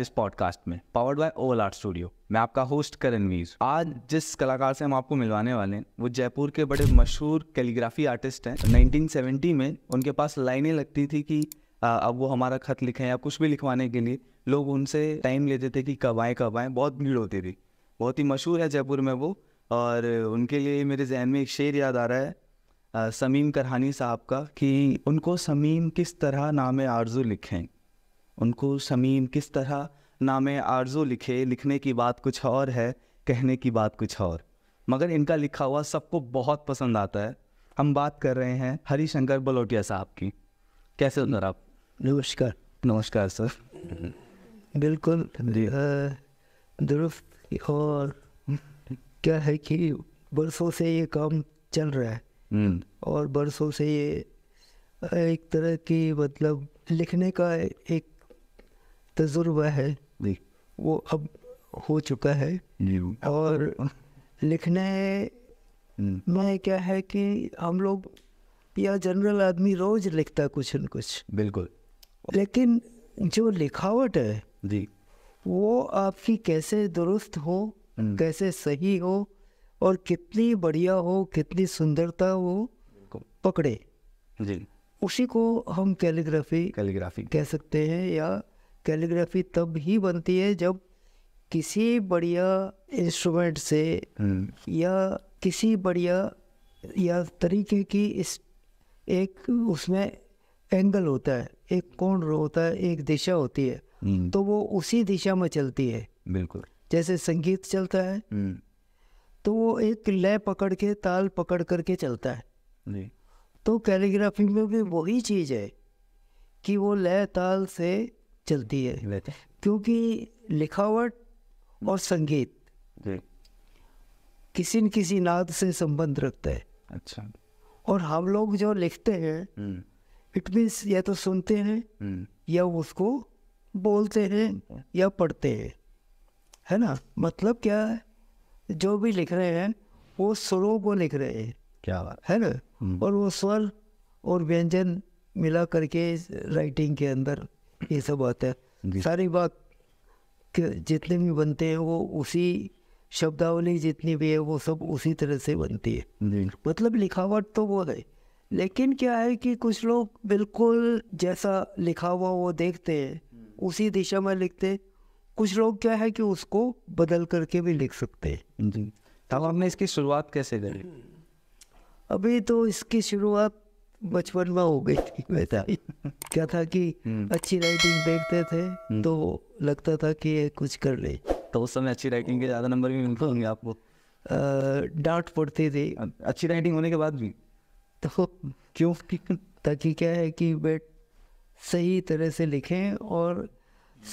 इस पॉडकास्ट में powered by Oval Art Studio मैं आपका होस्ट करणवीर आज जिस कलाकार से हम आपको मिलवाने वाले हैं वो जयपुर के बड़े मशहूर कैलीग्राफी आर्टिस्ट हैं 1970 में उनके पास लाइनें लगती थी कि आ, अब वो हमारा खत लिखें या कुछ भी लिखवाने के लिए लोग उनसे टाइम लेते थे कि कब आए कब आए बहुत भीड़ होती थी बहुत ही मशहूर है जयपुर में वो और उनके लिए मेरे जहन में एक शेर याद आ रहा है आ, समीम करहानी साहब का कि उनको समीम किस तरह नाम आरजू लिखें उनको शमीम किस तरह नामे आरजो लिखे लिखने की बात कुछ और है कहने की बात कुछ और मगर इनका लिखा हुआ सबको बहुत पसंद आता है हम बात कर रहे हैं हरी शंकर बलोटिया साहब की कैसे हो सर आप नमस्कार नमस्कार सर बिल्कुल दुरुस्त और क्या है कि बरसों से ये काम चल रहा है हम्म। और बरसों से ये एक तरह की मतलब लिखने का एक तजुर्बा है वो अब हो चुका है और लिखने हम्म। में क्या है कि हम लोग या जनरल आदमी रोज लिखता कुछ न कुछ बिल्कुल लेकिन जो लिखावट है जी वो आपकी कैसे दुरुस्त हो हम्म। कैसे सही हो और कितनी बढ़िया हो कितनी सुंदरता हो पकड़े जी उसी को हम कैलीग्राफी कैलीग्राफी कह सकते हैं या कैलीग्राफी तब ही बनती है जब किसी बढ़िया इंस्ट्रूमेंट से हम्म। या किसी बढ़िया या तरीके की इस एक उसमें एंगल होता है एक कोण होता है एक दिशा होती है हम्म। तो वो उसी दिशा में चलती है बिल्कुल जैसे संगीत चलता है हम्म। तो वो एक लय पकड़ के ताल पकड़ करके चलता है तो कैलीग्राफी में भी वही चीज़ है कि वो लय ताल से चलती है क्योंकि लिखावट और संगीत किसी न किसी नाद से संबंध रखता है अच्छा और हम लोग जो लिखते हैं हम्म। इट मीन्स या तो सुनते हैं हम्म। या उसको बोलते हैं हम्म। या पढ़ते हैं है ना मतलब क्या है जो भी लिख रहे हैं वो स्वरों को लिख रहे हैं क्या बात है ना और वो स्वर और व्यंजन मिला करके राइटिंग के अंदर ये सब बात है सारी बात जितने भी बनते हैं वो उसी शब्दावली जितनी भी है वो सब उसी तरह से बनती है मतलब लिखावट तो वो है लेकिन क्या है कि कुछ लोग बिल्कुल जैसा लिखा हुआ वो देखते हैं उसी दिशा में लिखते हैं कुछ लोग क्या है कि उसको बदल करके भी लिख सकते हैं तब तो हमने इसकी शुरुआत कैसे करी अभी तो इसकी शुरुआत बचपन में हो गई थी वैसा तो। क्या था कि हम्म। अच्छी राइटिंग देखते थे हम्म। तो लगता था कि कुछ कर ले तो उस समय अच्छी राइटिंग के ज़्यादा नंबर भी मिलते होंगे आपको डांट पड़ती थी अच्छी राइटिंग होने के बाद भी तो क्यों ताकि क्या है कि बेट सही तरह से लिखें और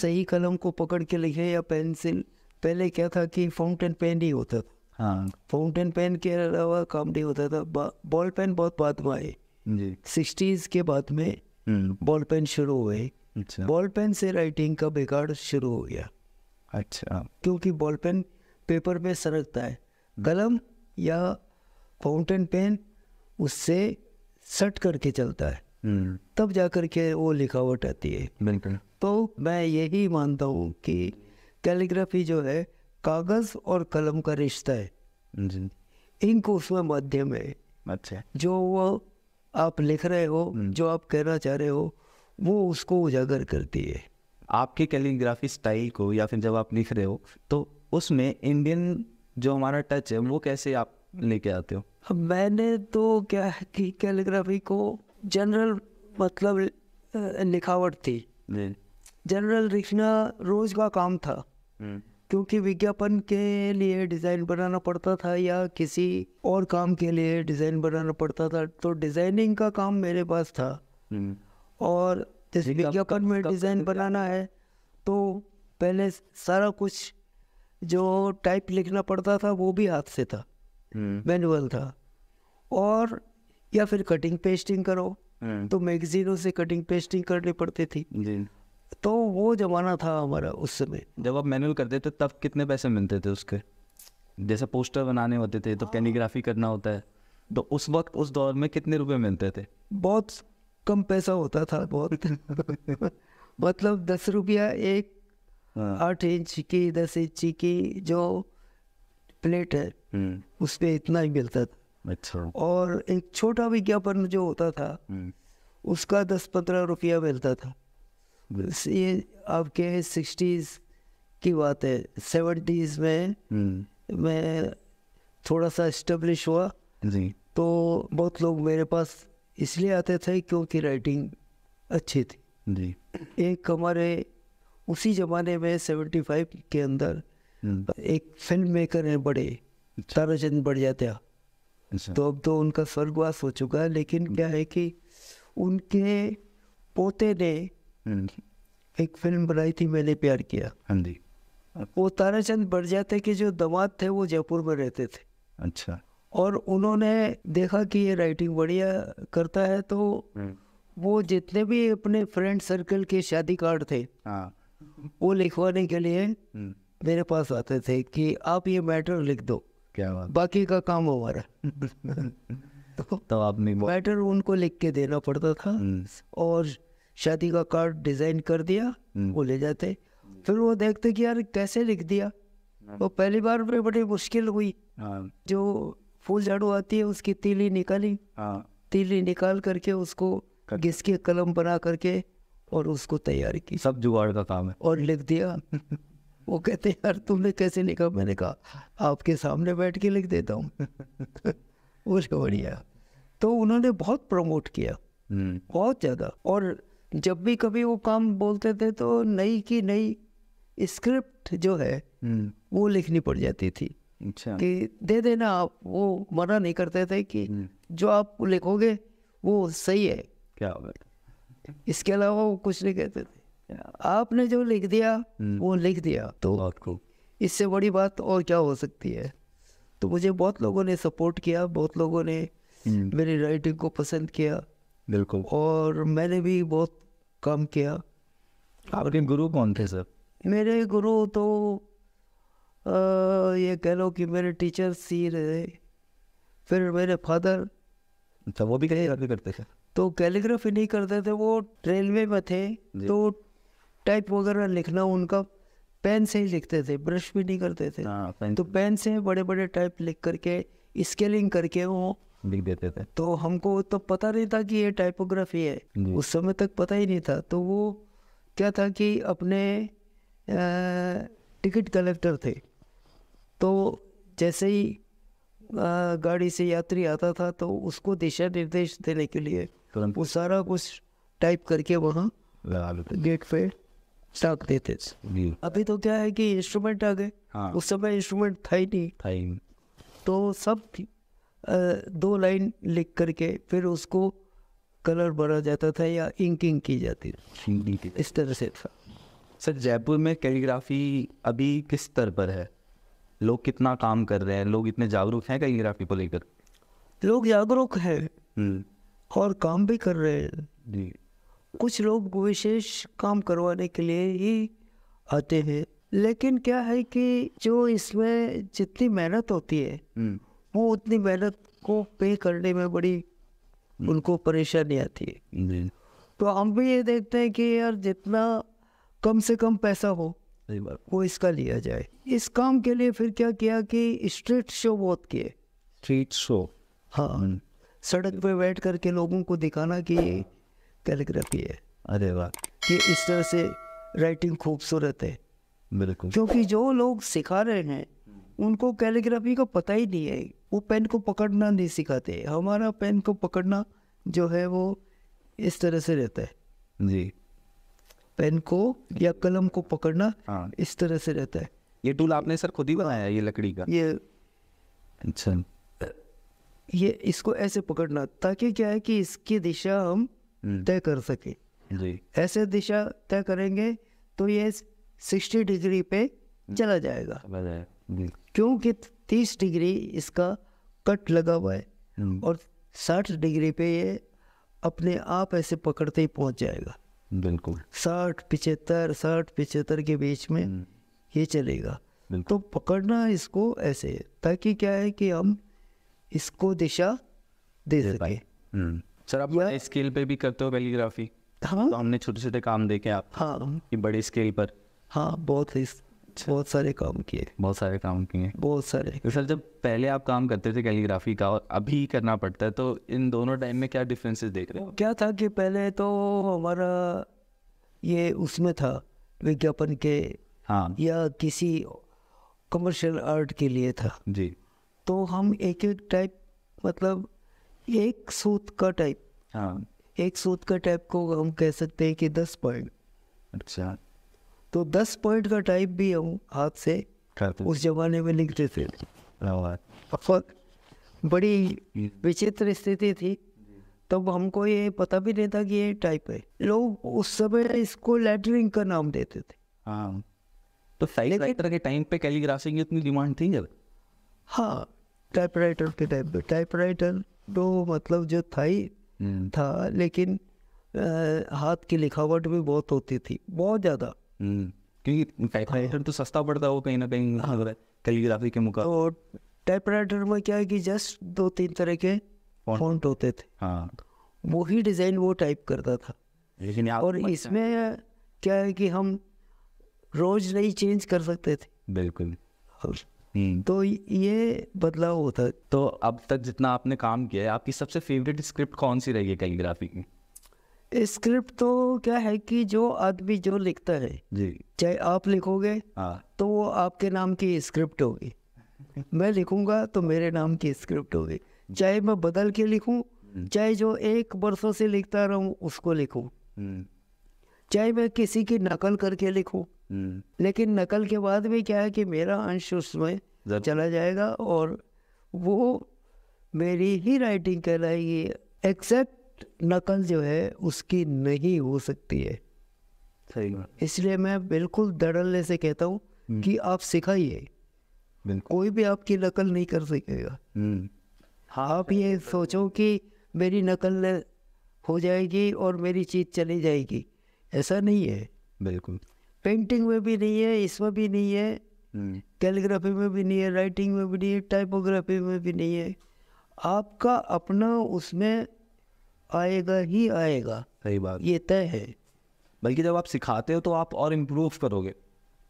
सही कलम को पकड़ के लिखें या पेंसिल पहले क्या था कि फाउंटेन पेन ही होता था हाँ फाउंटेन पेन के अलावा काम नहीं होता था बॉल पेन बहुत बाद में आए सिक्सटीज के बाद में बॉल हम्म। पेन शुरू हुए अच्छा। बॉल पेन से राइटिंग का बेकार शुरू हो गया अच्छा क्योंकि बॉल पेन पेपर पे सरकता है हम्म। कलम या फाउंटेन पेन उससे सट करके चलता है हम्म। तब जा कर के वो लिखावट आती है बिल्कुल तो मैं यही मानता हूँ कि कैलीग्राफी जो है कागज़ और कलम का रिश्ता है इंक उसमें माध्यम है अच्छा जो वो आप लिख रहे हो हम्म। जो आप कहना चाह रहे हो वो उसको उजागर करती है आपके कैलीग्राफी स्टाइल को या फिर जब आप लिख रहे हो तो उसमें इंडियन जो हमारा टच है वो कैसे आप लेके आते हो मैंने तो क्या है कि कैलीग्राफी को जनरल मतलब लिखावट थी जनरल लिखना रोज का काम था हम्म। क्योंकि विज्ञापन के लिए डिज़ाइन बनाना पड़ता था या किसी और काम के लिए डिज़ाइन बनाना पड़ता था तो डिज़ाइनिंग का काम मेरे पास था हम्म। और जैसे विज्ञापन में डिज़ाइन बनाना है तो पहले सारा कुछ जो टाइप लिखना पड़ता था वो भी हाथ से था हम्म। मैनुअल था और या फिर कटिंग पेस्टिंग करो हम्म। तो मैगजीनों से कटिंग पेस्टिंग करनी पड़ती थी तो वो ज़माना था हमारा उस समय जब आप मैनुअल करते थे तब कितने पैसे मिलते थे उसके जैसे पोस्टर बनाने होते थे तो हाँ। कैलीग्राफी करना होता है तो उस वक्त उस दौर में कितने रुपए मिलते थे बहुत कम पैसा होता था बहुत मतलब दस रुपया एक हाँ। आठ इंच की दस इंच की जो प्लेट है हम्म। उस पर इतना ही मिलता था अच्छा और एक छोटा विज्ञापन जो होता था हम्म। उसका दस पंद्रह रुपया मिलता था ये आपके सिक्सटीज की बात है सेवेंटीज में हम्म। मैं थोड़ा सा इस्टेब्लिश हुआ जी तो बहुत लोग मेरे पास इसलिए आते थे क्योंकि राइटिंग अच्छी थी जी एक हमारे उसी ज़माने में सेवेंटी फाइव के अंदर हम्म। एक फिल्म मेकर हैं बड़े अच्छा। ताराचंद बड़जात्या अच्छा। तो अब तो उनका स्वर्गवास हो चुका है लेकिन क्या है कि उनके पोते ने हम्म। एक फिल्म बनाई थी मैंने प्यार किया हाँ जी वो ताराचंद बड़जाते के जो दमाद थे वो जयपुर में रहते थे अच्छा और उन्होंने देखा कि ये राइटिंग बढ़िया करता है तो हम्म। वो जितने भी अपने फ्रेंड सर्कल के शादी कार्ड थे हाँ वो लिखवाने के लिए हम्म। मेरे पास आते थे कि आप ये मैटर लिख दो क्या बात बाकी का काम हमारा तो, तो आपने मैटर उनको लिख के देना पड़ता था और शादी का कार्ड डिजाइन कर दिया हम्म। वो ले जाते फिर वो देखते कि यार कैसे लिख दिया हाँ। वो पहली बार में बड़ी मुश्किल हुई हाँ। जो फूल झाड़ू आती है उसकी तीली निकाली हाँ। तीली निकाल करके उसको घिस के कलम बना करके और उसको तैयार की सब जुगाड़ का काम है और लिख दिया वो कहते यार तुमने कैसे लिखा मैंने कहा आपके सामने बैठ के लिख देता हूँ बढ़िया तो उन्होंने बहुत प्रमोट किया हम्म। बहुत ज़्यादा और जब भी कभी वो काम बोलते थे तो नई की नई स्क्रिप्ट जो है हम्म। वो लिखनी पड़ जाती थी अच्छा। कि दे देना आप वो मना नहीं करते थे कि हम्म। जो आप लिखोगे वो सही है क्या इसके अलावा वो कुछ नहीं कहते थे आपने जो लिख दिया हम्म। वो लिख दिया तो इससे बड़ी बात और क्या हो सकती है तो मुझे बहुत लोगों ने सपोर्ट किया बहुत लोगों ने मेरी राइटिंग को पसंद किया बिल्कुल और मैंने भी बहुत कम किया आपके गुरु कौन थे सर मेरे गुरु तो आ, ये कह लो कि मेरे टीचर सी रहे फिर मेरे फादर अच्छा वो भी कहीं करते थे तो कैलीग्राफी नहीं करते थे वो रेलवे में थे तो टाइप वगैरह लिखना उनका पेन से ही लिखते थे ब्रश भी नहीं करते थे आ, हाँ, पेन तो पेन से बड़े बड़े टाइप लिख करके स्केलिंग करके वो लिख देते थे तो हमको तो पता नहीं था कि ये टाइपोग्राफी है उस समय तक पता ही नहीं था तो वो क्या था कि अपने टिकट कलेक्टर थे तो जैसे ही गाड़ी से यात्री आता था तो उसको दिशा निर्देश देने के लिए वो सारा कुछ टाइप करके वहाँ गेट पे स्टॉक देते थे अभी तो क्या है कि इंस्ट्रूमेंट आ गए हाँ। उस समय इंस्ट्रूमेंट था ही नहीं था ही तो सब दो लाइन लिख करके फिर उसको कलर भरा जाता था या इंकिंग की जाती थी इस तरह से था सर जयपुर में कैलीग्राफी अभी किस स्तर पर है लोग कितना काम कर रहे हैं लोग इतने जागरूक हैं कैलीग्राफी को लेकर लोग जागरूक हैं हम्म। और काम भी कर रहे हैं जी कुछ लोग विशेष काम करवाने के लिए ही आते हैं लेकिन क्या है कि जो इसमें जितनी मेहनत होती है हम्म। वो उतनी मेहनत को पे करने में बड़ी उनको परेशानी आती है तो हम भी ये देखते हैं कि यार जितना कम से कम पैसा हो वो इसका लिया जाए इस काम के लिए फिर क्या किया कि स्ट्रीट शो बहुत किए स्ट्रीट शो हाँ हम्म। सड़क पे बैठ करके लोगों को दिखाना कि कैलीग्राफी है अरे वाह कि इस तरह से राइटिंग खूबसूरत है बिल्कुल क्योंकि जो लोग सिखा रहे हैं उनको कैलीग्राफी का पता ही नहीं है वो पेन को पकड़ना नहीं सिखाते हमारा पेन को पकड़ना जो है वो इस तरह से रहता है जी पेन को या कलम को पकड़ना हाँ इस तरह से रहता है ये टूल आपने सर खुद ही बनाया है ये लकड़ी का ये अच्छा ये इसको ऐसे पकड़ना ताकि क्या है कि इसकी दिशा हम हम्म। तय कर सके जी ऐसे दिशा तय करेंगे तो ये सिक्सटी डिग्री पे हम्म। चला जाएगा क्योंकि तीस डिग्री इसका कट लगा हुआ है हम्म। और साठ डिग्री पे ये अपने आप ऐसे पकड़ते ही पहुंच जाएगा बिल्कुल साठ पिचहत्तर साठ पिचहत्तर के बीच में हम्म। ये चलेगा तो पकड़ना इसको ऐसे ताकि क्या है कि हम इसको दिशा दे सके हम्म। सर आप बड़े स्केल पे भी करते हो कैलीग्राफी हाँ तो हमने छोटे छोटे तो काम देखे आप हाँ कि बड़े स्केल पर हाँ बहुत अच्छा। बहुत सारे काम किए बहुत सारे काम किए बहुत सारे तो सर जब पहले आप काम करते थे कैलीग्राफी का और अभी करना पड़ता है तो इन दोनों टाइम में क्या डिफरेंसेस देख रहे हो क्या था कि पहले तो हमारा ये उसमें था विज्ञापन के हाँ या किसी कमर्शियल आर्ट के लिए था जी तो हम एक एक टाइप मतलब एक सूत का टाइप हाँ एक सूत का टाइप को हम कह सकते हैं कि दस पॉइंट अच्छा तो दस पॉइंट का टाइप भी हम हाथ से उस जमाने में लिखते थे और बड़ी विचित्र स्थिति थी तब हमको ये पता भी नहीं था कि ये टाइप है लोग उस समय इसको लेटरिंग का नाम देते थे हाँ तो राइटर के टाइम पे कैलीग्राफी की इतनी डिमांड थी जब हाँ राइटर के टाइम पे राइटर तो मतलब जो था ही हम्म। था लेकिन आ, हाथ की लिखावट भी बहुत होती थी बहुत ज़्यादा हम्म, क्योंकि टाइपराइटर हाँ। तो सस्ता पड़ता है वो कहीं ना कहीं कैलीग्राफी हाँ। के मुकाबले और तो टाइपराइटर में क्या है कि जस्ट दो तीन तरह के फॉन्ट होते थे हाँ वो ही डिज़ाइन वो टाइप करता था लेकिन और इसमें क्या है कि हम रोज नहीं चेंज कर सकते थे बिल्कुल हम्म। तो ये बदलाव होता तो अब तक जितना आपने काम किया है आपकी सबसे फेवरेट स्क्रिप्ट कौन सी रही है कैलीग्राफी की स्क्रिप्ट तो क्या है कि जो आदमी जो लिखता है जी चाहे आप लिखोगे हाँ तो वो आपके नाम की स्क्रिप्ट होगी मैं लिखूंगा तो मेरे नाम की स्क्रिप्ट होगी चाहे मैं बदल के लिखूं हम्म। चाहे जो एक बरसों से लिखता रहा उसको लिखूं हम्म। चाहे मैं किसी की नकल करके लिखूं हम्म। लेकिन नकल के बाद भी क्या है कि मेरा अंश उसमें चला जाएगा और वो मेरी ही राइटिंग कहलाएगी एक्सेप्ट नकल जो है उसकी नहीं हो सकती है सही इसलिए मैं बिल्कुल धड़ल्ले से कहता हूँ हम्म। कि आप सिखाइए कोई भी आपकी नकल नहीं कर सकेगा हम्म। आप ये सोचो कि मेरी नकल हो जाएगी और मेरी चीज़ चली जाएगी ऐसा नहीं है बिल्कुल पेंटिंग में भी नहीं है इसमें भी नहीं है हम्म। कैलीग्राफी में भी नहीं है राइटिंग में भी नहीं है टाइपोग्राफी में भी नहीं है आपका अपना उसमें आएगा ही आएगा सही बात ये तय है बल्कि जब आप सिखाते हो तो आप और इम्प्रूव करोगे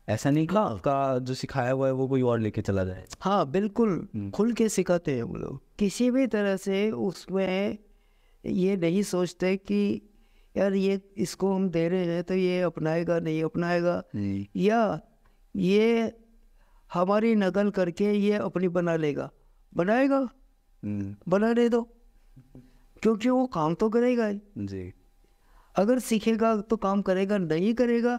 ऐसा नहीं कहा आपका जो सिखाया हुआ है वो कोई और लेके चला जाए हाँ बिल्कुल हम्म। खुल के सिखाते हैं वो लोग किसी भी तरह से उसमें ये नहीं सोचते कि यार ये इसको हम दे रहे हैं तो ये अपनाएगा नहीं अपनाएगा नहीं। या ये हमारी नकल करके ये अपनी बना लेगा बनाएगा हम्म। बना दे दो क्योंकि वो काम तो करेगा ही जी अगर सीखेगा तो काम करेगा नहीं करेगा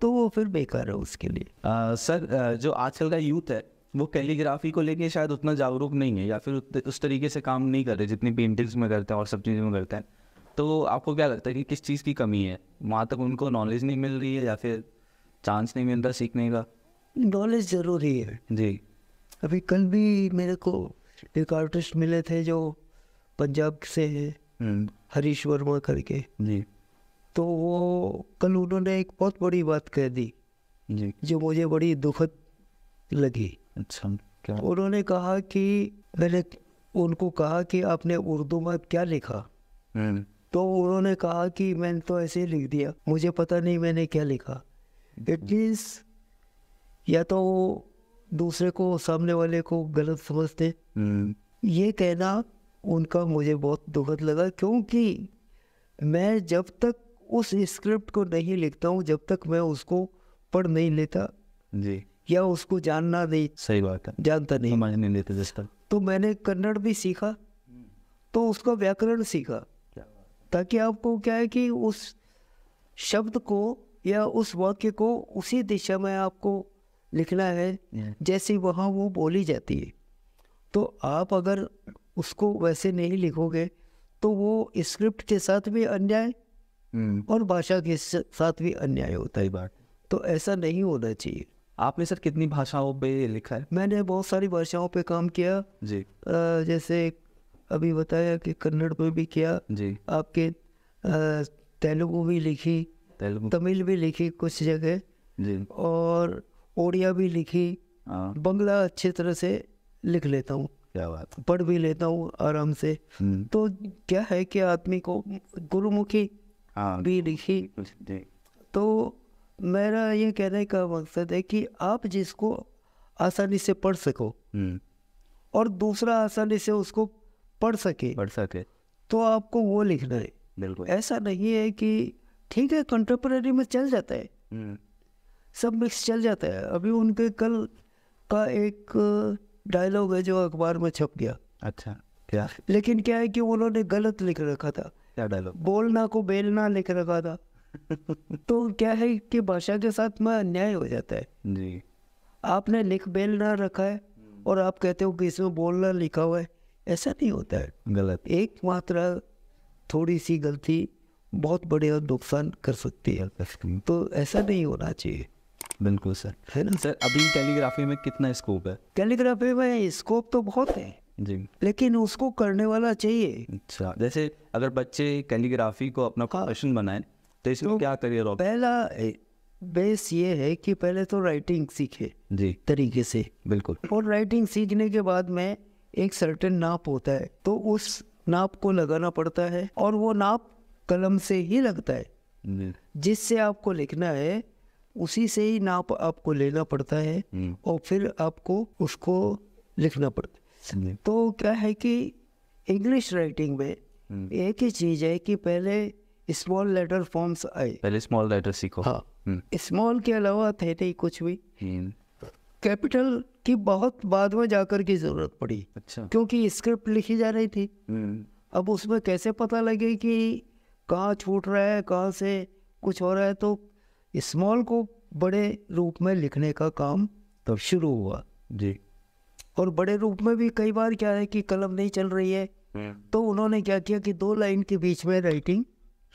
तो वो फिर बेकार है उसके लिए आ, सर जो आजकल का यूथ है वो कैलीग्राफी को लेके शायद उतना जागरूक नहीं है या फिर उस तरीके से काम नहीं कर रहे जितनी पेंटिंग्स में करते हैं और सब चीज़ों में करते हैं तो आपको क्या लगता है कि किस चीज़ की कमी है वहाँ तक उनको नॉलेज नहीं मिल रही है या फिर चांस नहीं मिल रहा सीखने का नॉलेज ज़रूरी है जी अभी कल भी मेरे को एक आर्टिस्ट मिले थे जो पंजाब से हैं हम्म। हरीश वर्मा करके जी तो वो कल उन्होंने एक बहुत बड़ी बात कह दी जी जो मुझे बड़ी दुखद लगी अच्छा क्या उन्होंने कहा कि मैंने उनको कहा कि आपने उर्दू में क्या लिखा हम्म। तो उन्होंने कहा कि मैंने तो ऐसे ही लिख दिया मुझे पता नहीं मैंने क्या लिखा इट मीन्स या तो दूसरे को सामने वाले को गलत समझते हम्म। ये कहना उनका मुझे बहुत दुखद लगा क्योंकि मैं जब तक उस स्क्रिप्ट को नहीं लिखता हूँ जब तक मैं उसको पढ़ नहीं लेता जी या उसको जानना नहीं सही बात है जानता नहीं समझ नहीं लेते जिस तक तो मैंने कन्नड़ भी सीखा तो उसका व्याकरण सीखा ताकि आपको क्या है कि उस शब्द को या उस वाक्य को उसी दिशा में आपको लिखना है जैसे वहाँ वो बोली जाती है तो आप अगर उसको वैसे नहीं लिखोगे तो वो स्क्रिप्ट के साथ भी अन्याय हम्म। और भाषा के साथ भी अन्याय होता है बात तो ऐसा नहीं होना चाहिए आपने सर कितनी भाषाओं पे लिखा है मैंने बहुत सारी भाषाओं पे काम किया जी आ, जैसे अभी बताया कि कन्नड़ पे भी किया जी आपके तेलुगु भी लिखी तेलुगु तमिल भी लिखी कुछ जगह जी और ओडिया भी लिखी हाँ। बंगला अच्छी तरह से लिख लेता हूँ क्या बात पढ़ भी लेता हूँ आराम से हम्म। तो क्या है कि आदमी को गुरुमुखी हाँ। भी लिखी तो मेरा ये कहने का मकसद है कि आप जिसको आसानी से पढ़ सको हम्म। और दूसरा आसानी से उसको पढ़ सके पढ़ सके तो आपको वो लिखना है बिल्कुल ऐसा नहीं है कि ठीक है कंटेम्प्रेरी में चल जाता है हम्म। सब मिक्स चल जाता है अभी उनके कल का एक डायलॉग है जो अखबार में छप गया अच्छा क्या लेकिन क्या है कि उन्होंने गलत लिख रखा था क्या डायलॉग बोलना को बेलना लिख रखा था तो क्या है कि भाषा के साथ में अन्याय हो जाता है जी आपने लिख बेलना रखा है और आप कहते हो कि इसमें बोलना लिखा हुआ है ऐसा नहीं होता है गलत एक मात्रा थोड़ी सी गलती बहुत बड़े नुकसान कर सकती है तो ऐसा नहीं होना चाहिए बिल्कुल सर है ना सर अभी कैलीग्राफी में कितना स्कोप है कैलीग्राफी में स्कोप तो बहुत है जी लेकिन उसको करने वाला चाहिए अच्छा जैसे अगर बच्चे कैलीग्राफी को अपना प्रोफेशन हाँ। बनाए तो इसमें तो क्या करियर होगा पहला बेस ये है कि पहले तो राइटिंग सीखे जी तरीके से बिल्कुल और राइटिंग सीखने के बाद में एक सर्टेन नाप होता है तो उस नाप को लगाना पड़ता है और वो नाप कलम से ही लगता है जिससे आपको लिखना है उसी से ही नाप आपको लेना पड़ता है हम्म। और फिर आपको उसको लिखना पड़ता है हम्म। तो क्या है कि इंग्लिश राइटिंग में हम्म। एक ही चीज है कि पहले स्मॉल लेटर फॉर्म्स आए पहले स्मॉल लेटर सीखो हाँ स्मॉल के अलावा थे नहीं कुछ भी कैपिटल की बहुत बाद में जाकर की जरूरत पड़ी अच्छा क्योंकि स्क्रिप्ट लिखी जा रही थी अब उसमें कैसे पता लगे कि कहाँ छूट रहा है कहाँ से कुछ हो रहा है तो स्मॉल को बड़े रूप में लिखने का काम तब शुरू हुआ जी और बड़े रूप में भी कई बार क्या है कि कलम नहीं चल रही है हम्म। तो उन्होंने क्या किया कि दो लाइन के बीच में राइटिंग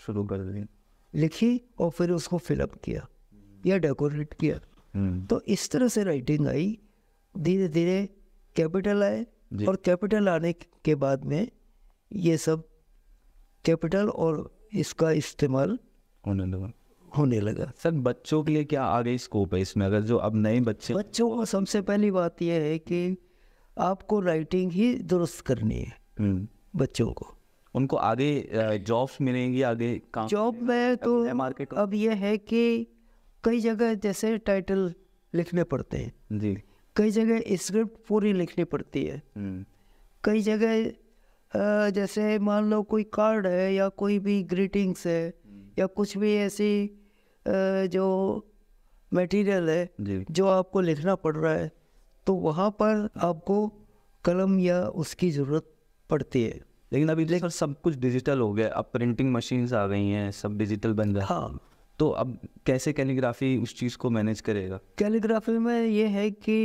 शुरू कर दी लिखी और फिर उसको फिलअप किया या डेकोरेट किया हम्म। तो इस तरह से राइटिंग आई धीरे धीरे कैपिटल आए और कैपिटल आने के बाद में ये सब कैपिटल और इसका इस्तेमाल होने लगा होने लगा सर बच्चों के लिए क्या आगे स्कोप है इसमें अगर जो अब नए बच्चे बच्चों को सबसे पहली बात यह है कि आपको राइटिंग ही दुरुस्त करनी है हम्म। बच्चों को उनको आगे जॉब्स मिलेंगी आगे जॉब में तो मार्केट अब यह है कि कई जगह जैसे टाइटल लिखने पड़ते हैं जी कई जगह स्क्रिप्ट पूरी लिखनी पड़ती है हम्म। कई जगह जैसे मान लो कोई कार्ड है या कोई भी ग्रीटिंग्स है हम्म। या कुछ भी ऐसी जो मटेरियल है जो आपको लिखना पड़ रहा है तो वहाँ पर आपको कलम या उसकी ज़रूरत पड़ती है लेकिन अभी देखो सब कुछ डिजिटल हो गया अब प्रिंटिंग मशीन्स आ गई हैं सब डिजिटल बन गए हाँ तो अब कैसे कैलीग्राफी उस चीज़ को मैनेज करेगा कैलीग्राफी में ये है कि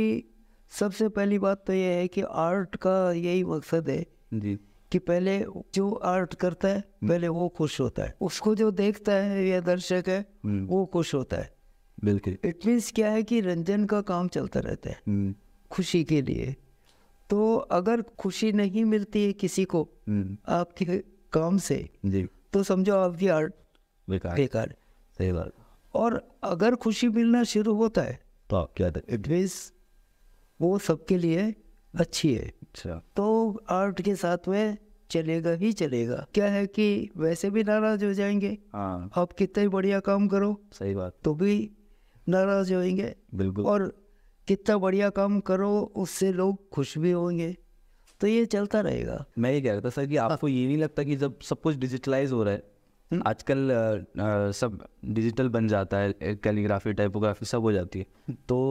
सबसे पहली बात तो ये है कि आर्ट का यही मकसद है जी कि पहले जो आर्ट करता है हम्म। पहले वो खुश होता है उसको जो देखता है या दर्शक है हम्म। वो खुश होता है बिल्कुल इट मीन्स क्या है कि रंजन का काम चलता रहता है हम्म। खुशी के लिए तो अगर खुशी नहीं मिलती है किसी को आपके काम से जी तो समझो आपकी आर्ट बेकार बेकार सही बात और अगर खुशी मिलना शुरू होता है तो आप क्या इट मीन्स वो सबके लिए अच्छी है अच्छा तो आर्ट के साथ में चलेगा ही चलेगा क्या है कि वैसे भी नाराज हो जाएंगे हाँ आप कितना ही बढ़िया काम करो सही बात तो भी नाराज होंगे बिल्कुल और कितना बढ़िया काम करो उससे लोग खुश भी होंगे तो ये चलता रहेगा मैं ये कह रहा था सर कि आपको ये नहीं लगता कि जब सब कुछ डिजिटलाइज हो रहा है हम्म। आजकल सब डिजिटल बन जाता है कैलीग्राफी टाइपोग्राफी सब हो जाती है हम्म। तो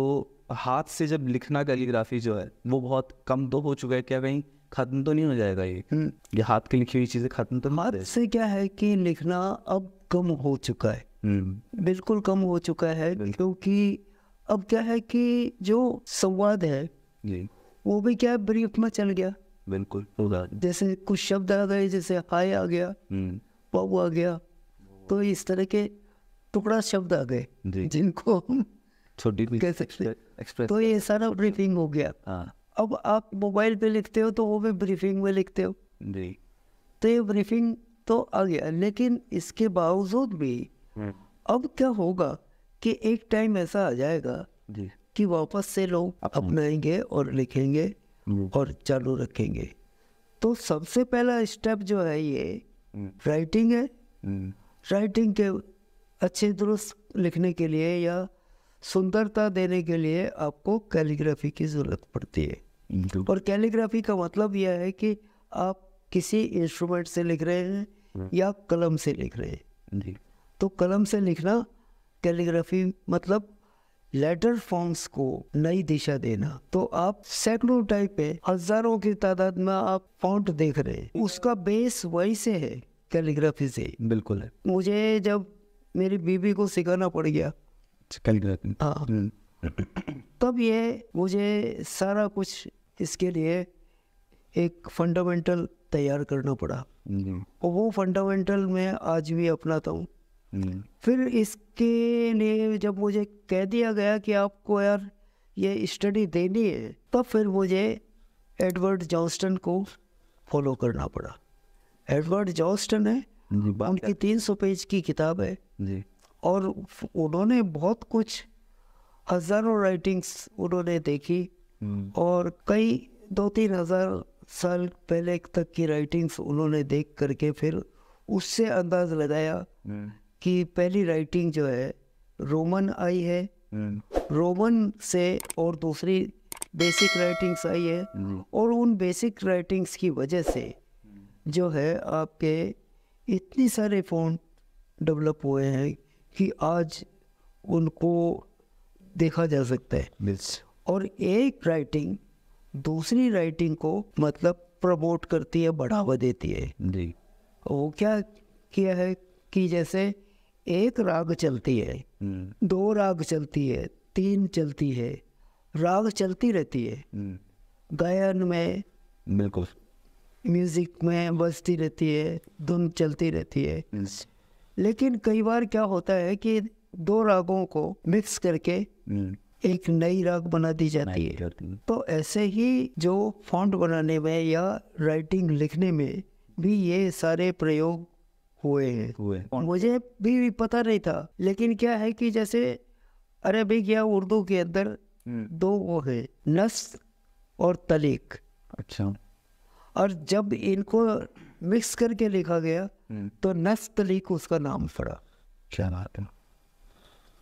हाथ से जब लिखना कैलीग्राफी जो है वो बहुत कम तो हो चुका है क्या कहीं खत्म तो नहीं हो जाएगा ये हम्म। ये हाथ की लिखी हुई चीजें खत्म तो हाथ से क्या है कि लिखना अब कम हो चुका है हम्म। बिल्कुल कम हो चुका है क्योंकि अब क्या है कि जो संवाद है वो भी क्या है ब्रीफ में चल गया बिल्कुल जैसे कुछ शब्द आ गए जैसे हाय आ गया पव हम्म। आ गया तो इस तरह के टुकड़ा शब्द आ गए जिनको हम छोटी कह सकते एक्सप्रेस तो ये सारा ब्रीफिंग हो गया हाँ अब आप मोबाइल पे लिखते हो तो वो भी ब्रीफिंग में लिखते हो जी तो ये ब्रीफिंग तो आ गया लेकिन इसके बावजूद भी हम्म। अब क्या होगा कि एक टाइम ऐसा आ जाएगा जी कि वापस से लोग अपनाएंगे और लिखेंगे हम्म। और चालू रखेंगे तो सबसे पहला स्टेप जो है ये राइटिंग हम्म। है राइटिंग के अच्छे दुरुस्त लिखने के लिए या सुंदरता देने के लिए आपको कैलीग्राफी की ज़रूरत पड़ती है और कैलीग्राफी का मतलब यह है कि आप किसी इंस्ट्रूमेंट से लिख रहे हैं हम्म। या कलम से लिख रहे हैं तो कलम से लिखना कैलीग्राफी मतलब लेटर फॉर्म्स को नई दिशा देना तो आप सैकड़ों टाइप पे हजारों की तादाद में आप फॉन्ट देख रहे हैं उसका बेस वही से है कैलीग्राफी से बिल्कुल है मुझे जब मेरी बीबी को सिखाना पड़ गया हाँ। तब ये मुझे सारा कुछ इसके लिए एक फंडामेंटल तैयार करना पड़ा और वो फंडामेंटल मैं आज भी अपनाता हूँ फिर इसके लिए जब मुझे कह दिया गया कि आपको यार ये स्टडी देनी है तब फिर मुझे एडवर्ड जॉन्स्टन को फॉलो करना पड़ा एडवर्ड जॉन्स्टन है उनकी तीन सौ पेज की किताब है और उन्होंने बहुत कुछ हजारों राइटिंग्स उन्होंने देखी हम्म। और कई दो तीन हजार साल पहले तक की राइटिंग्स उन्होंने देख करके फिर उससे अंदाज लगाया हम्म। कि पहली राइटिंग जो है रोमन आई है रोमन हम्म। से और दूसरी बेसिक राइटिंग्स आई है और उन बेसिक राइटिंग्स की वजह से जो है आपके इतनी सारे फ़ोन डेवलप हुए हैं कि आज उनको देखा जा सकता है और एक राइटिंग दूसरी राइटिंग को मतलब प्रमोट करती है बढ़ावा देती है जी वो क्या किया है कि जैसे एक राग चलती है हम्म। दो राग चलती है तीन चलती है राग चलती रहती है हम्म। गायन में बिल्कुल म्यूजिक में बजती रहती है धुन चलती रहती है लेकिन कई बार क्या होता है कि दो रागों को मिक्स करके हम्म। एक नई राग बना दी जाती है तो ऐसे ही जो फॉन्ट बनाने में या राइटिंग लिखने में भी ये सारे प्रयोग हुए हैं हुए मुझे भी पता नहीं था लेकिन क्या है कि जैसे अरेबिक या उर्दू के अंदर हम्म। दो वो है नस और तलीक अच्छा और जब इनको मिक्स करके लिखा गया हम्म, तो नफ्तली को उसका नाम पड़ा क्या बात है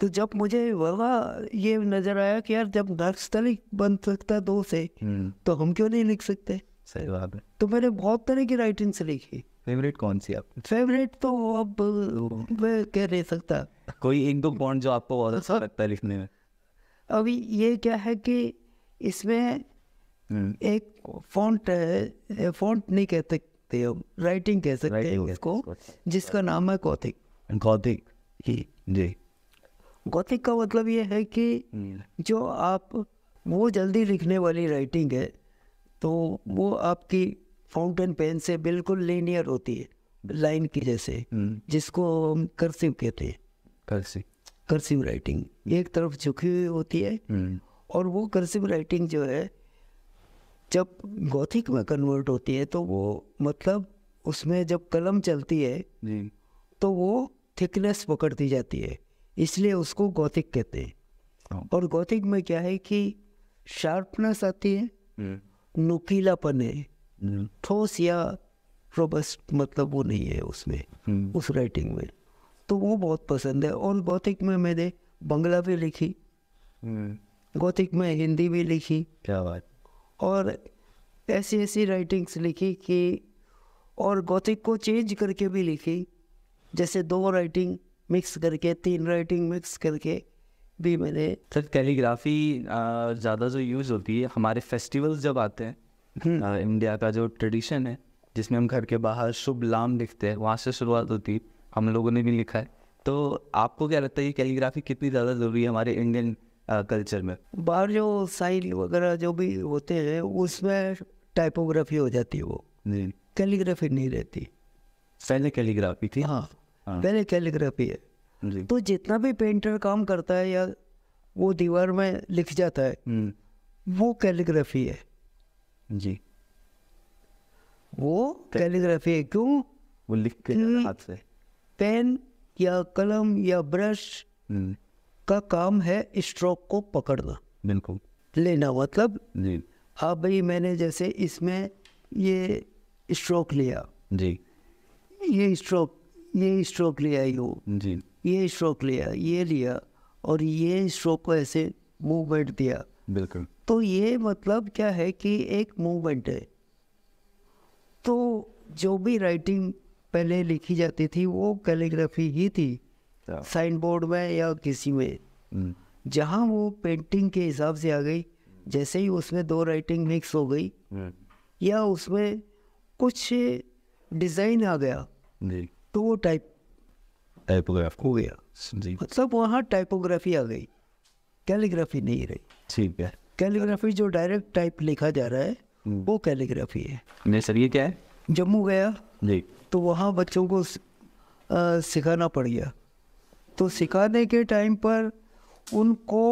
तो जब मुझे वाला ये नजर आया कि यार जब नक्सली बन सकता है दो से हम्म। तो हम क्यों नहीं लिख सकते सही बात है तो मैंने बहुत तरह की राइटिंग से लिखी फेवरेट कौन सी आप फेवरेट तो अब मैं कह नहीं सकता कोई एक दो पॉइंट जो आपको बहुत अच्छा लगता है लिखने में अभी ये क्या है कि इसमें हम्म। एक फॉन्ट है फॉन्ट नहीं कहते सकते हो राइटिंग कह सकते हैं इसको जिसका नाम है कौथिक गौथिक जी गौथिक का मतलब ये है कि hmm. जो आप वो जल्दी लिखने वाली राइटिंग है तो वो आपकी फाउंटेन पेन से बिल्कुल लीनियर होती है लाइन की जैसे hmm. जिसको हम कर्सिव कहते हैं कर्सिव कर्सिव राइटिंग एक तरफ झुकी हुई होती है hmm. और वो कर्सिव राइटिंग जो है जब गौथिक में कन्वर्ट होती है तो वो मतलब उसमें जब कलम चलती है जी तो वो थिकनेस पकड़ती जाती है इसलिए उसको गौथिक कहते हैं हाँ। और गौथिक में क्या है कि शार्पनेस आती है नुकीलापन है ठोस या रोबस्ट मतलब वो नहीं है उसमें उस राइटिंग में तो वो बहुत पसंद है और गौथिक में मैंने बंगला भी लिखी गौथिक में हिंदी भी लिखी क्या बात और ऐसी ऐसी राइटिंग्स लिखी कि और गौतिक को चेंज करके भी लिखी जैसे दो राइटिंग मिक्स करके तीन राइटिंग मिक्स करके भी मैंने सर कैलीग्राफी ज़्यादा जो यूज़ होती है हमारे फेस्टिवल्स जब आते हैं इंडिया हम्म। का जो ट्रेडिशन है जिसमें हम घर के बाहर शुभ लाम लिखते हैं वहाँ से शुरुआत होती है हम लोगों ने भी लिखा है तो आपको क्या लगता है ये कैलीग्राफी कितनी ज़्यादा ज़रूरी है हमारे इंडियन कल्चर में बाहर जो साहिल वगैरह जो भी होते हैं उसमें टाइपोग्राफी हो जाती है वो कैलीग्राफी नहीं रहती पहले कैलीग्राफी थी हाँ।, हाँ। पहले कैलीग्राफी है तो जितना भी पेंटर काम करता है या वो दीवार में लिख जाता है हम्म। वो कैलीग्राफी है जी वो कैलीग्राफी है क्यों वो लिख के हाथ से पेन या कलम या ब्रश हम्म। उसका काम है स्ट्रोक को पकड़ना बिल्कुल लेना मतलब जी हाँ भाई मैंने जैसे इसमें ये स्ट्रोक लिया जी ये स्ट्रोक ये स्ट्रोक लिया यू जी ये स्ट्रोक लिया ये लिया और ये स्ट्रोक को ऐसे मूवमेंट दिया बिल्कुल तो ये मतलब क्या है कि एक मूवमेंट है तो जो भी राइटिंग पहले लिखी जाती थी वो कैलीग्राफी ही थी हाँ। साइन बोर्ड में या किसी में हम्म। जहाँ वो पेंटिंग के हिसाब से आ गई जैसे ही उसमें दो राइटिंग मिक्स हो गई हाँ। या उसमें कुछ डिज़ाइन आ गया तो वो टाइप टाइपोग्राफ हो गया मतलब वहाँ टाइपोग्राफी आ गई कैलीग्राफी नहीं रही ठीक है कैलीग्राफी जो डायरेक्ट टाइप लिखा जा रहा है हम्म। वो कैलीग्राफी है नहीं सर ये क्या है जम्मू गया जी तो वहाँ बच्चों को सिखाना पड़ गया तो सिखाने के टाइम पर उनको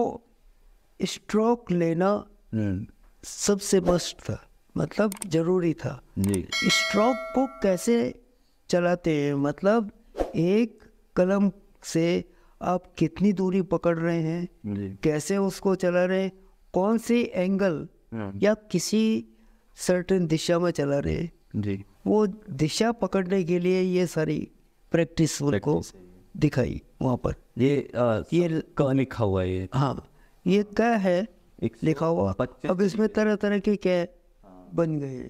स्ट्रोक लेना hmm. सबसे बेस्ट था मतलब जरूरी था स्ट्रोक को कैसे चलाते हैं मतलब एक कलम से आप कितनी दूरी पकड़ रहे हैं कैसे उसको चला रहे हैं कौन से एंगल hmm. या किसी सर्टेन दिशा में चला रहे हैं वो दिशा पकड़ने के लिए ये सारी प्रैक्टिस उनको दिखाई वहाँ पर ये आ, ये कहा लिखा हुआ है हाँ ये क्या है लिखा हुआ अब इसमें तरह तरह के क्या हाँ। बन गए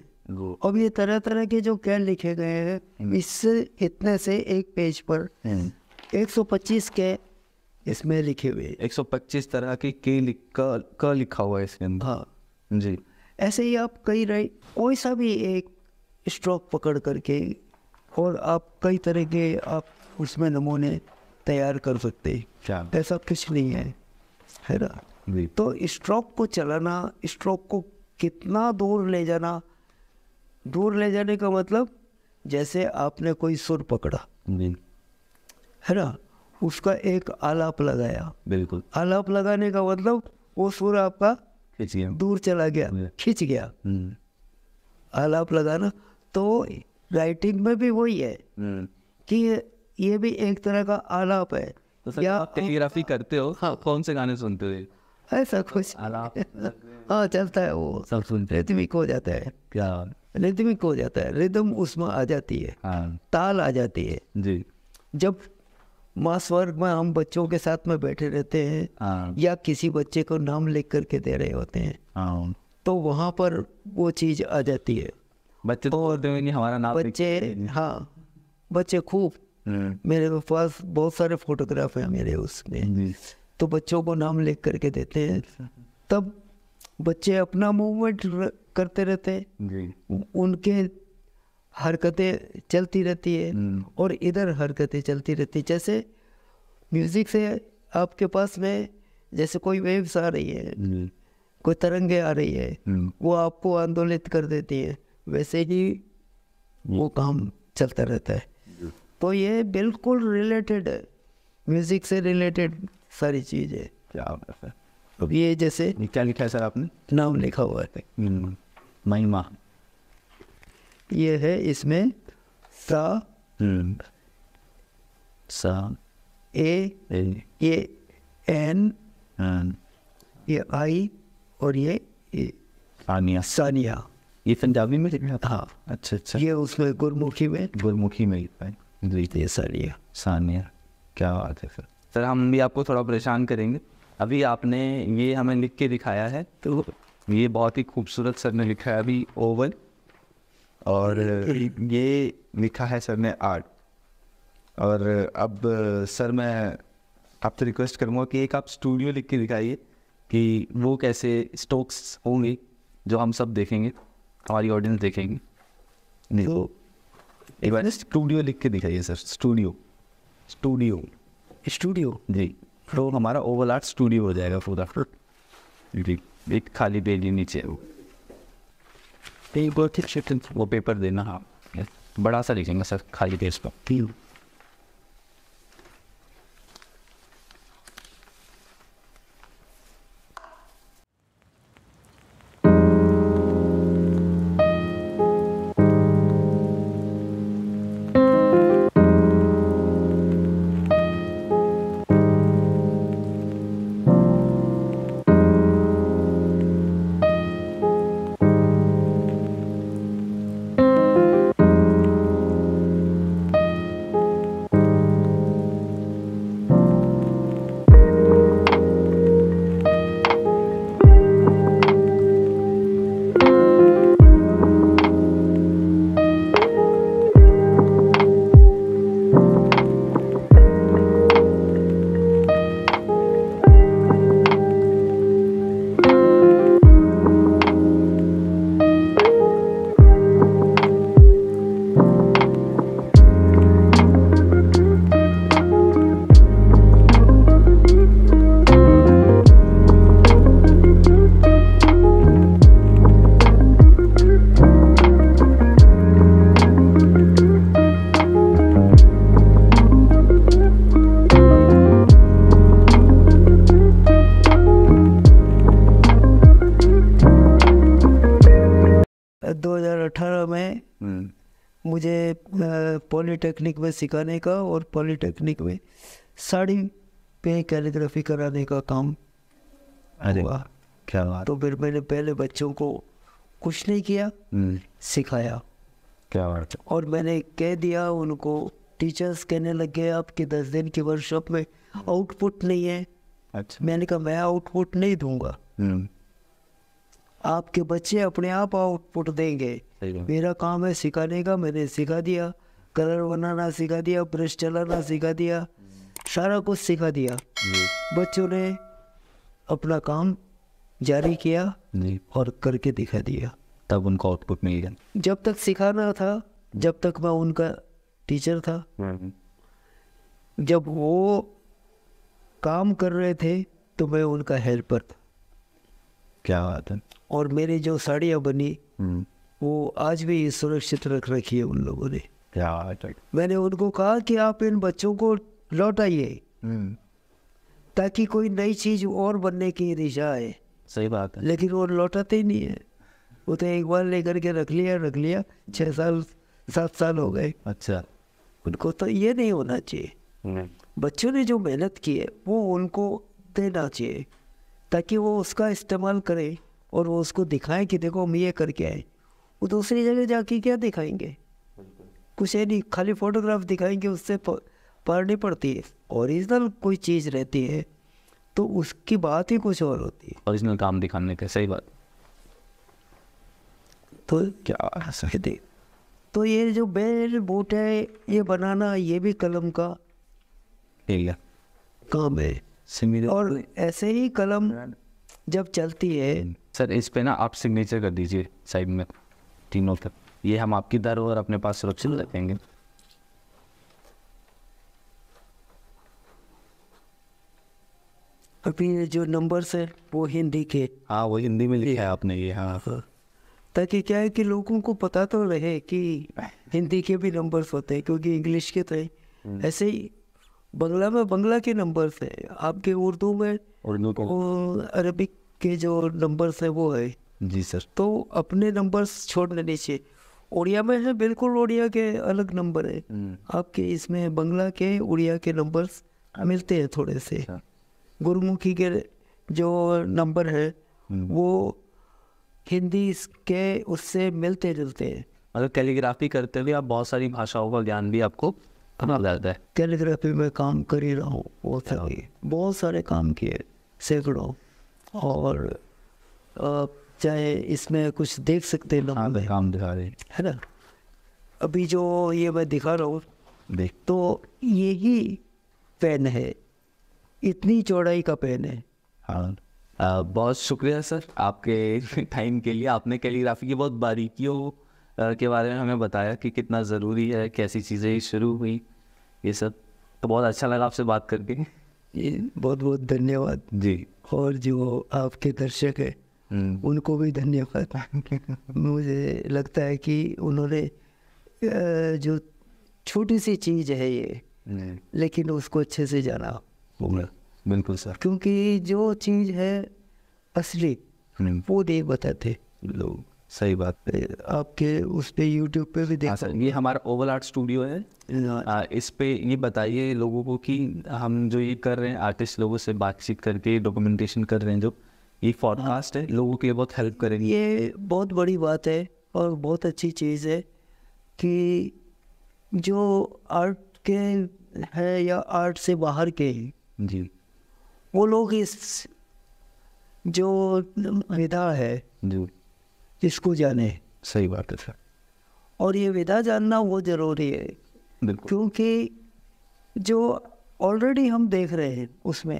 अब ये तरह तरह के जो कैन लिखे गए हैं हम्म। इससे इतने से एक पेज पर 125 हम्म। के इसमें लिखे हुए 125 तरह के के लिख, का, लिखा हुआ है इसके अंदर हाँ जी ऐसे ही आप कई रहे कोई सा भी एक स्ट्रोक पकड़ करके और आप कई तरह के आप उसमें नमूने तैयार कर सकते ऐसा कुछ नहीं है है ना तो स्ट्रोक को चलाना स्ट्रोक को कितना दूर ले जाना दूर ले जाने का मतलब जैसे आपने कोई सुर पकड़ा है ना उसका एक आलाप लगाया बिल्कुल आलाप लगाने का मतलब वो सुर आपका खिंच गया दूर चला गया खींच गया हम्म। आलाप लगाना तो राइटिंग में भी वही है हम्म। कि ये भी एक तरह का आलाप है तो सर आप टेलीग्राफी करते हो हाँ कौन से गाने सुनते हो ऐसा कुछ आलाप हाँ चलता है वो सब सुनते रिदमिक हो जाता है क्या रिदमिक हो जाता है रिदम उसमें आ जाती है हाँ। ताल आ जाती है जी जब मास वर्ग में हम बच्चों के साथ में बैठे रहते हैं हाँ। या किसी बच्चे को नाम लिख करके दे रहे होते हैं हाँ। तो वहाँ पर वो चीज़ आ जाती है बच्चे तो हमारा नाम बच्चे हाँ बच्चे खूब हम्म। मेरे तो पास बहुत सारे फोटोग्राफ हैं मेरे उसमें तो बच्चों को नाम लिख करके देते हैं अच्छा। तब बच्चे अपना मूवमेंट करते रहते हैं उनके हरकतें चलती रहती है हम्म। और इधर हरकतें चलती रहती है जैसे म्यूज़िक से आपके पास में जैसे कोई वेव्स आ रही है कोई तरंगे आ रही है हम्म। वो आपको आंदोलित कर देती है वैसे ही वो काम चलता रहता है तो ये बिल्कुल रिलेटेड है म्यूज़िक से रिलेटेड सारी चीज़ है क्या तो ये जैसे क्या लिखा है सर आपने नाम लिखा हुआ है हम्म। महिमा ये है इसमें सा हम्म। सा ए ये एन ये आई और ये सानिया सानिया ये पंजाबी में लिखा था हाँ। अच्छा अच्छा ये उसमें गुरमुखी में गुरमुखी में लिखा है द्वितीय सर ये सानिया क्या बात है सर सर हम भी आपको थोड़ा परेशान करेंगे अभी आपने ये हमें लिख के दिखाया है तो ये बहुत ही खूबसूरत सर ने लिखा है अभी ओवन और ये लिखा है सर ने आर्ट और अब सर मैं आपसे रिक्वेस्ट करूँगा कि एक आप स्टूडियो लिख के दिखाइए कि वो कैसे स्टोक्स होंगे जो हम सब देखेंगे हमारी ऑडियंस देखेंगे नहीं तो एक बार स्टूडियो लिख के दिखाइए सर स्टूडियो स्टूडियो स्टूडियो जी तो हमारा ओवल आर्ट स्टूडियो हो जाएगा आफ्टर जी एक खाली पेज नीचे वो पेपर वो पेपर देना हाँ बड़ा सा लिखेंगे सर खाली पेज पर पॉलीटेक्निक में सिखाने का और पॉलीटेक्निक में साड़ी पे कैलीग्राफी कराने का काम अरे हुआ क्या बात तो फिर मैंने पहले बच्चों को कुछ नहीं किया हम्म। सिखाया क्या बात और मैंने कह दिया उनको टीचर्स कहने लग गए आपके दस दिन के वर्कशॉप में आउटपुट नहीं है अच्छा मैंने कहा मैं आउटपुट नहीं दूंगा हम्म। आपके बच्चे अपने आप आउटपुट देंगे मेरा काम है सिखाने का मैंने सिखा दिया कलर बनाना सिखा दिया ब्रश चलाना सिखा दिया सारा कुछ सिखा दिया बच्चों ने अपना काम जारी किया और करके दिखा दिया तब उनका आउटपुट मिल गया जब तक सिखाना था जब तक मैं उनका टीचर था हम्म। जब वो काम कर रहे थे तो मैं उनका हेल्पर था क्या बात है और मेरी जो साड़ियाँ बनी हम्म। वो आज भी सुरक्षित रख रखी है उन लोगों ने मैंने उनको कहा कि आप इन बच्चों को लौटाइए हम्म। ताकि कोई नई चीज और बनने की दिशा आए सही बात है लेकिन वो लौटाते ही नहीं है वो तो एक बार लेकर के रख लिया रख लिया छः साल सात साल हो गए अच्छा उनको तो ये नहीं होना चाहिए बच्चों ने जो मेहनत की है वो उनको देना चाहिए ताकि वो उसका इस्तेमाल करें और वो उसको दिखाएं कि देखो हम ये करके आए वो दूसरी जगह जाके क्या दिखाएंगे कुछ है नहीं खाली फोटोग्राफ दिखाएंगे उससे पढ़नी पड़ती है ओरिजिनल कोई चीज़ रहती है तो उसकी बात ही कुछ और होती है ओरिजिनल काम दिखाने का सही बात तो क्या सही तो ये जो बेल बूट है ये बनाना ये भी कलम का एरिया काम है और ऐसे ही कलम जब चलती है सर इस पे ना आप सिग्नेचर कर दीजिए साइड में तीनों तक ये हम आपकी दर और अपने पास सुरक्षित रखेंगे अभी ये जो नंबर है वो हिंदी के हाँ वो हिंदी में लिखा है आपने ये हाँ।, हाँ ताकि क्या है कि लोगों को पता तो रहे कि हिंदी के भी नंबर्स होते हैं क्योंकि इंग्लिश के तो हम्म। ऐसे ही बंगला में बंगला के नंबर्स है आपके उर्दू में उर्दू को अरबिक के जो नंबर्स है वो है जी सर तो अपने नंबर्स छोड़ने देने चाहिए उड़िया में है बिल्कुल उड़िया के अलग नंबर है हम्म। आपके इसमें बंगला के उड़िया के नंबर्स हाँ। मिलते हैं थोड़े से अच्छा। गुरुमुखी के जो नंबर है हम्म। वो हिंदी के उससे मिलते जुलते हैं अगर मतलब कैलीग्राफी करते हुए आप बहुत सारी भाषाओं का ज्ञान भी आपको हाँ। है कैलीग्राफी में काम कर ही रहा हूँ बहुत अच्छा। सारे बहुत सारे काम किए सैकड़ों और चाहे इसमें कुछ देख सकते हैं लोग काम हाँ, दिखा रहे है ना अभी जो ये मैं दिखा रहा हूँ देख तो ये ही पेन है इतनी चौड़ाई का पेन है हाँ आ, बहुत शुक्रिया सर आपके टाइम के लिए आपने कैलीग्राफी की बहुत बारीकियों के बारे में हमें बताया कि कितना ज़रूरी है कैसी चीज़ें शुरू हुई ये सब तो बहुत अच्छा लगा आपसे बात करके बहुत बहुत धन्यवाद जी और जो आपके दर्शक हैं हम्म। उनको भी धन्यवाद मुझे लगता है कि उन्होंने जो छोटी सी चीज़ है ये लेकिन उसको अच्छे से जाना बिल्कुल सर क्योंकि जो चीज़ है असली हम्म। वो नहीं बताते लोग सही बात आपके उस पे यूट्यूब पे भी हाँ देख सर ये हमारा ओवल आर्ट स्टूडियो है हाँ। आ, इस पे ये बताइए लोगों को कि हम जो ये कर रहे हैं आर्टिस्ट लोगों से बातचीत करके डॉक्यूमेंटेशन कर रहे हैं जो ये फॉरकास्ट है हाँ। लोगों के लिए बहुत हेल्प करेंगे ये बहुत बड़ी बात है और बहुत अच्छी चीज़ है कि जो आर्ट के है या आर्ट से बाहर के जी वो लोग इस जो विधा है जी इसको जाने सही बात है सर और ये विधा जानना वो ज़रूरी है क्योंकि जो ऑलरेडी हम देख रहे हैं उसमें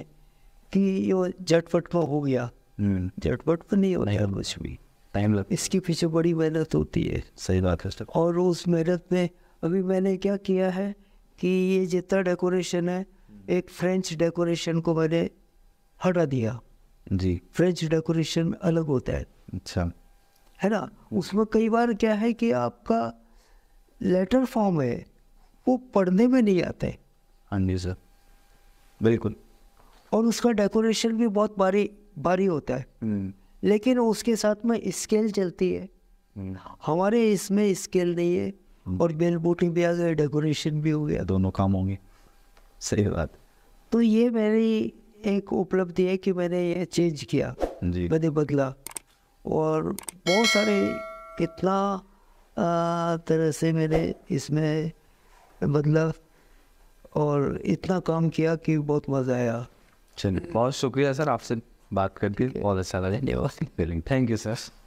कि ये झटपट हो गया हम्म, झटपट तो नहीं होता कुछ भी टाइम लगता इसके पीछे बड़ी मेहनत होती है सही बात है और उस मेहनत में अभी मैंने क्या किया है कि ये जितना डेकोरेशन है एक फ्रेंच डेकोरेशन को मैंने हटा दिया जी फ्रेंच डेकोरेशन अलग होता है अच्छा है ना उसमें कई बार क्या है कि आपका लेटर फॉर्म है वो पढ़ने में नहीं आते हाँ जी सर बिल्कुल और उसका डेकोरेशन भी बहुत बारी भारी होता है हम्म। लेकिन उसके साथ में स्केल चलती है हम्म। हमारे इसमें स्केल नहीं है हम्म। और बेल बोटिंग भी आ गया डेकोरेशन भी हो गया दोनों काम होंगे सही बात तो ये मेरी एक उपलब्धि है कि मैंने ये चेंज किया जी मैंने बदला और बहुत सारे कितना तरह से मैंने इसमें बदला और इतना काम किया कि बहुत मज़ा आया चलिए बहुत शुक्रिया सर आपसे बात करके बहुत अच्छा लगा धन्यवाद थैंक यू सर